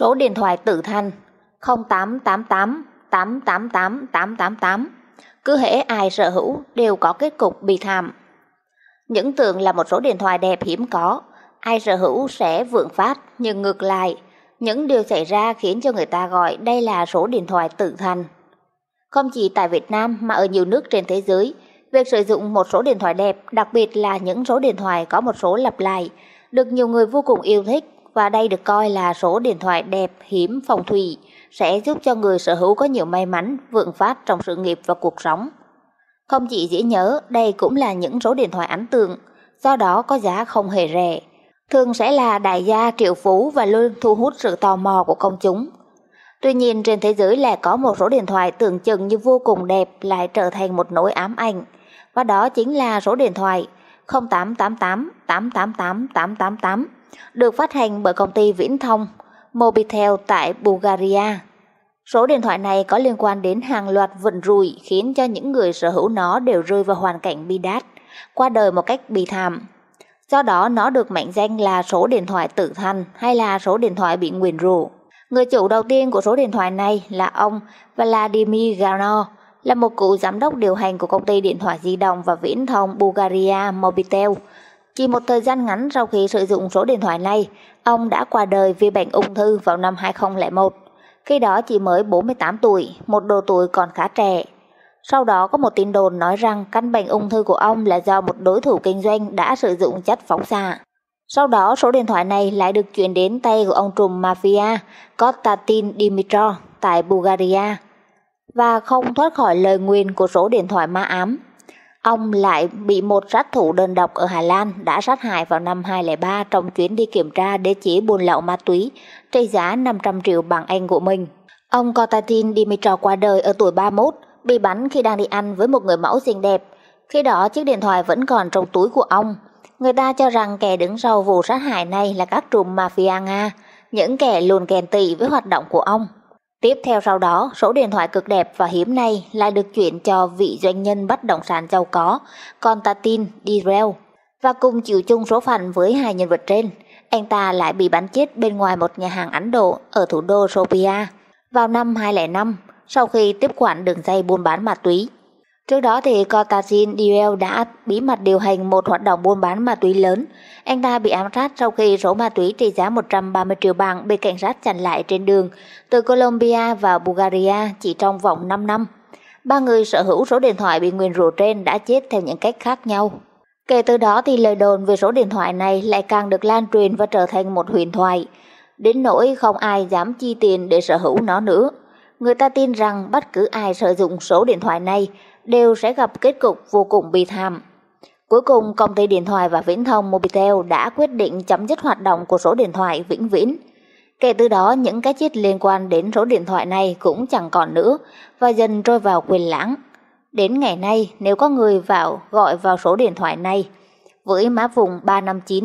Số điện thoại tự thành 0888 888 888. Cứ hễ ai sở hữu đều có kết cục bị thảm. Những tượng là một số điện thoại đẹp hiếm có, ai sở hữu sẽ vượng phát, nhưng ngược lại, những điều xảy ra khiến cho người ta gọi đây là số điện thoại tự thành. Không chỉ tại Việt Nam mà ở nhiều nước trên thế giới, việc sử dụng một số điện thoại đẹp, đặc biệt là những số điện thoại có một số lặp lại, được nhiều người vô cùng yêu thích và đây được coi là số điện thoại đẹp hiếm phong thủy, sẽ giúp cho người sở hữu có nhiều may mắn, vượng phát trong sự nghiệp và cuộc sống. Không chỉ dễ nhớ, đây cũng là những số điện thoại ấn tượng, do đó có giá không hề rẻ. Thường sẽ là đại gia triệu phú và luôn thu hút sự tò mò của công chúng. Tuy nhiên trên thế giới lại có một số điện thoại tưởng chừng như vô cùng đẹp lại trở thành một nỗi ám ảnh, và đó chính là số điện thoại 0888 888 888 được phát hành bởi công ty Viễn Thông Mobitel tại Bulgaria. Số điện thoại này có liên quan đến hàng loạt vận rủi khiến cho những người sở hữu nó đều rơi vào hoàn cảnh bi đát, qua đời một cách bi thảm. Do đó nó được mệnh danh là số điện thoại tử thành hay là số điện thoại bị nguyền rủa. Người chủ đầu tiên của số điện thoại này là ông Vladimir Gano, là một cựu giám đốc điều hành của công ty điện thoại di động và viễn thông Bulgaria Mobitel. Chỉ một thời gian ngắn sau khi sử dụng số điện thoại này, ông đã qua đời vì bệnh ung thư vào năm 2001. Khi đó chỉ mới 48 tuổi, một độ tuổi còn khá trẻ. Sau đó có một tin đồn nói rằng căn bệnh ung thư của ông là do một đối thủ kinh doanh đã sử dụng chất phóng xạ. Sau đó số điện thoại này lại được chuyển đến tay của ông trùm mafia Konstantin Dimitrov tại Bulgaria và không thoát khỏi lời nguyền của số điện thoại ma ám. Ông lại bị một sát thủ đơn độc ở Hà Lan đã sát hại vào năm 2003 trong chuyến đi kiểm tra để chỉ buôn lậu ma túy, trị giá 500 triệu bảng Anh của mình. Ông Kotatin Dimitrov qua đời ở tuổi 31, bị bắn khi đang đi ăn với một người mẫu xinh đẹp. Khi đó chiếc điện thoại vẫn còn trong túi của ông. Người ta cho rằng kẻ đứng sau vụ sát hại này là các trùm mafia Nga, những kẻ luôn kèn tị với hoạt động của ông. Tiếp theo sau đó, số điện thoại cực đẹp và hiếm này lại được chuyển cho vị doanh nhân bất động sản giàu có, Constantin Direl, và cùng chịu chung số phận với hai nhân vật trên. Anh ta lại bị bắn chết bên ngoài một nhà hàng Ấn Độ ở thủ đô Sofia vào năm 2005 sau khi tiếp quản đường dây buôn bán ma túy. Trước đó thì Cortazin diel đã bí mật điều hành một hoạt động buôn bán ma túy lớn. Anh ta bị ám sát sau khi số ma túy trị giá 130 triệu bảng bị cảnh sát chặn lại trên đường từ Colombia và Bulgaria chỉ trong vòng 5 năm. Ba người sở hữu số điện thoại bị nguyền rủa trên đã chết theo những cách khác nhau. Kể từ đó thì lời đồn về số điện thoại này lại càng được lan truyền và trở thành một huyền thoại. Đến nỗi không ai dám chi tiền để sở hữu nó nữa. Người ta tin rằng bất cứ ai sử dụng số điện thoại này đều sẽ gặp kết cục vô cùng bi thảm. Cuối cùng, công ty điện thoại và viễn thông Mobitel đã quyết định chấm dứt hoạt động của số điện thoại vĩnh viễn. Kể từ đó, những cái chết liên quan đến số điện thoại này cũng chẳng còn nữa và dần rơi vào quyền lãng. Đến ngày nay, nếu có người vào gọi vào số điện thoại này với mã vùng 359